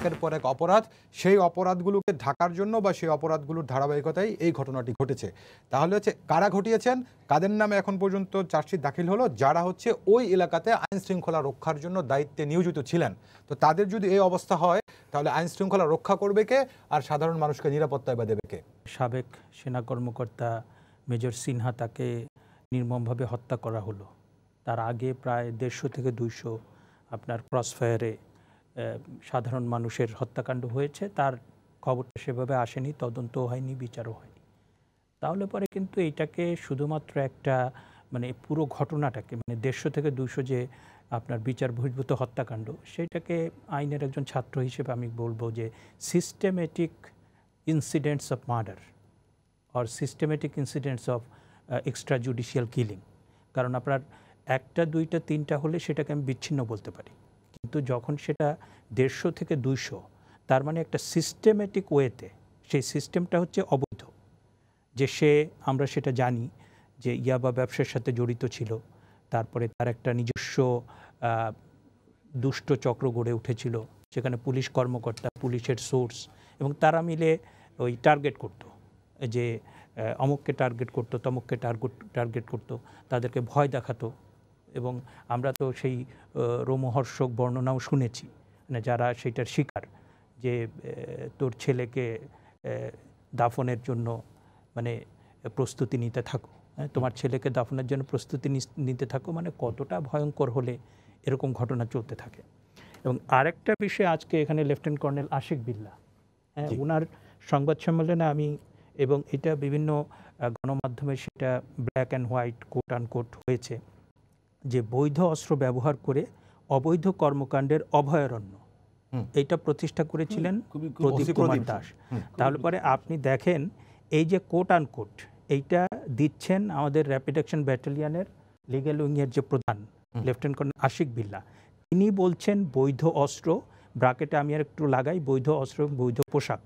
একের পর এক অপরাধ সেই অপরাধগুলোকে ঢাকার জন্য বা সেই অপরাধগুলোর ধারাবাহিকতায় এই ঘটনাটি ঘটেছে তাহলে হচ্ছে কারা ঘটিয়েছেন কাদের নামে এখন পর্যন্ত চার্জশিট দাখিল হলো যারা হচ্ছে ওই এলাকাতে আইন শৃঙ্খলা রক্ষার জন্য দায়িত্বে নিয়োজিত ছিলেন তো তাদের যদি এই অবস্থা হয় তাহলে আইন শৃঙ্খলা রক্ষা করবে কে আর সাধারণ মানুষকে নিরাপত্তায় বা দেবে কে সাবেক সেনা কর্মকর্তা মেজর সিনহা তাকে নির্মমভাবে হত্যা করা হলো তার আগে প্রায় দেড়শো থেকে দুইশো আপনার ক্রসফায়ারে সাধারণ মানুষের হত্যাকাণ্ড হয়েছে তার খবরটা সেভাবে আসেনি তদন্তও হয়নি বিচারও হয়নি তাহলে পরে কিন্তু এইটাকে শুধুমাত্র একটা মানে পুরো ঘটনাটাকে মানে দেড়শো থেকে দুশো যে আপনার বিচার বহির্ভূত হত্যাকাণ্ড সেটাকে আইনের একজন ছাত্র হিসেবে আমি বলবো যে systematic incidents of murder or systematic incidents of extra judicial killing কারণ আপনার একটা দুইটা তিনটা হলে সেটাকে আমি বিচ্ছিন্ন বলতে পারি কিন্তু যখন সেটা দেড়শো থেকে দুইশো তার মানে একটা সিস্টেমেটিক ওয়েতে সেই সিস্টেমটা হচ্ছে অবৈধ যে সে আমরা সেটা জানি যে ইয়াবা ব্যবসার সাথে জড়িত ছিল তারপরে তার একটা নিজস্ব দুষ্ট চক্র গড়ে উঠেছিল সেখানে পুলিশ কর্মকর্তা পুলিশের সোর্স এবং তারা মিলে ওই টার্গেট করত যে অমুককে টার্গেট করতো তমুককে টার্গেট টার্গেট করতো তাদেরকে ভয় দেখাতো এবং আমরা তো সেই রোমহর্ষক বর্ণনাও শুনেছি মানে যারা সেটার শিকার যে তোর ছেলেকে দাফনের জন্য মানে প্রস্তুতি নিতে থাকো হ্যাঁ, তোমার ছেলেকে দাফনের জন্য প্রস্তুতি নিতে থাকো মানে কতটা ভয়ঙ্কর হলে এরকম ঘটনা চলতে থাকে এবং আরেকটা বিষয় আজকে এখানে লেফটেন্যান্ট কর্নেল আশিক বিল্লা হ্যাঁ ওনার সংবাদ সম্মেলনে আমি এবং এটা বিভিন্ন গণমাধ্যমে সেটা black and white quote quote হয়েছে যে বৈধ অস্ত্র ব্যবহার করে অবৈধ কর্মকাণ্ডের অভয়ারণ্য এটা প্রতিষ্ঠা করেছিলেন প্রদীপ কুমার দাস তাহলে পরে আপনি দেখেন এই যে কোট আন কোট এইটা দিচ্ছেন আমাদের র্যাপিড অ্যাকশন ব্যাটালিয়ানের লিগ্যাল উইংয়ের যে প্রধান লেফটেন্যান্ট কর্নেল আশিক বিল্লা তিনি বলছেন বৈধ অস্ত্র ব্রাকেটে আমি আর একটু লাগাই বৈধ অস্ত্র বৈধ পোশাক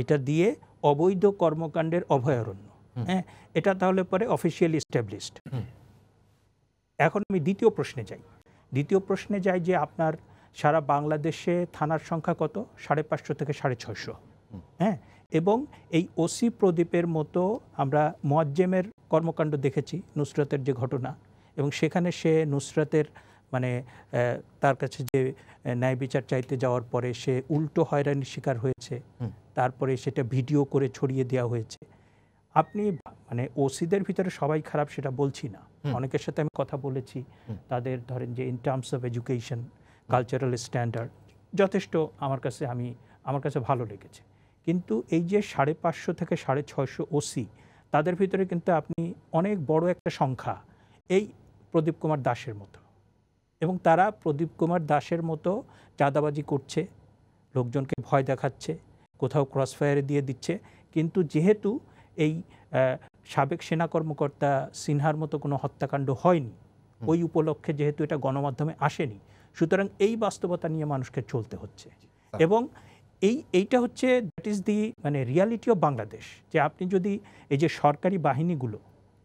এটা দিয়ে অবৈধ কর্মকাণ্ডের অভয়ারণ্য হ্যাঁ এটা তাহলে পরে অফিসিয়ালি স্ট্যাবলিশড এখন আমি দ্বিতীয় প্রশ্নে যাই দ্বিতীয় প্রশ্নে যাই যে আপনার সারা বাংলাদেশে থানার সংখ্যা কত সাড়ে পাঁচশো থেকে সাড়ে ছয়শো হ্যাঁ এবং এই ওসি প্রদীপের মতো আমরা মোয়াজ্জেমের কর্মকাণ্ড দেখেছি নুসরাতের যে ঘটনা এবং সেখানে সে নুসরাতের মানে তার কাছে যে ন্যায় বিচার চাইতে যাওয়ার পরে সে উল্টো হয়রানির শিকার হয়েছে তারপরে সেটা ভিডিও করে ছড়িয়ে দেওয়া হয়েছে আপনি মানে ওসিদের ভিতরে সবাই খারাপ সেটা বলছি না অনেকের সাথে আমি কথা বলেছি তাদের ধরেন যে in terms of education cultural standard যথেষ্ট আমার কাছে আমি আমার কাছে ভালো লেগেছে কিন্তু এই যে সাড়ে পাঁচশো থেকে সাড়ে ছয়শো ওসি তাদের ভিতরে কিন্তু আপনি অনেক বড় একটা সংখ্যা এই প্রদীপ কুমার দাসের মতো এবং তারা প্রদীপ কুমার দাসের মতো চাঁদাবাজি করছে লোকজনকে ভয় দেখাচ্ছে কোথাও ক্রসফায়ারে দিয়ে দিচ্ছে কিন্তু যেহেতু এই সাবেক সেনা কর্মকর্তা সিনহার মতো কোনো হত্যাকাণ্ড হয়নি ওই উপলক্ষে যেহেতু এটা গণমাধ্যমে আসেনি সুতরাং এই বাস্তবতা নিয়ে মানুষকে চলতে হচ্ছে এবং এই এইটা হচ্ছে দ্যাট ইজ দি মানে রিয়ালিটি অফ বাংলাদেশ যে আপনি যদি এই যে সরকারি বাহিনীগুলো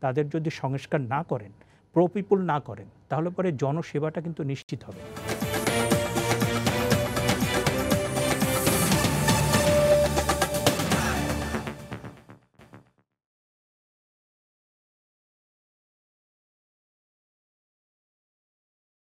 তাদের যদি সংস্কার না করেন প্রপিপুল না করেন তাহলে পরে জনসেবাটা কিন্তু নিশ্চিত হবে